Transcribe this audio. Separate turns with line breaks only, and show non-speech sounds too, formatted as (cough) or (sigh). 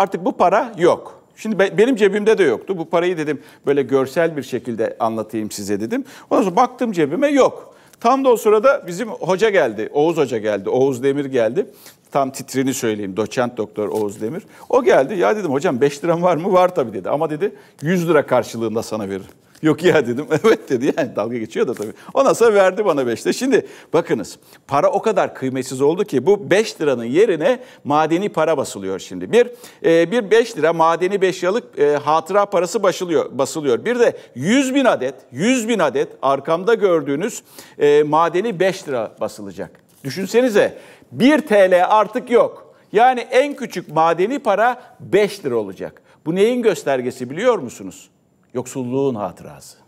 Artık bu para yok. Şimdi benim cebimde de yoktu. Bu parayı dedim böyle görsel bir şekilde anlatayım size dedim. Ondan sonra baktım cebime yok. Tam da o sırada bizim hoca geldi. Oğuz Hoca geldi. Oğuz Demir geldi. Tam titrini söyleyeyim. Doçent doktor Oğuz Demir. O geldi. Ya dedim hocam 5 liram var mı? Var tabii dedi. Ama dedi 100 lira karşılığında sana veririm. Yok ya dedim. (laughs) Evet dedi. Yani dalga geçiyor da tabii. Ondan sonra verdi bana 5 lira. Şimdi bakınız para o kadar kıymetsiz oldu ki bu 5 liranın yerine madeni para basılıyor şimdi. Bir e, bir 5 lira madeni 5 yıllık e, hatıra parası basılıyor, basılıyor. Bir de 100 bin adet, 100 bin adet arkamda gördüğünüz e, madeni 5 lira basılacak. Düşünsenize 1 TL artık yok. Yani en küçük madeni para 5 lira olacak. Bu neyin göstergesi biliyor musunuz? Yoksulluğun hatırası.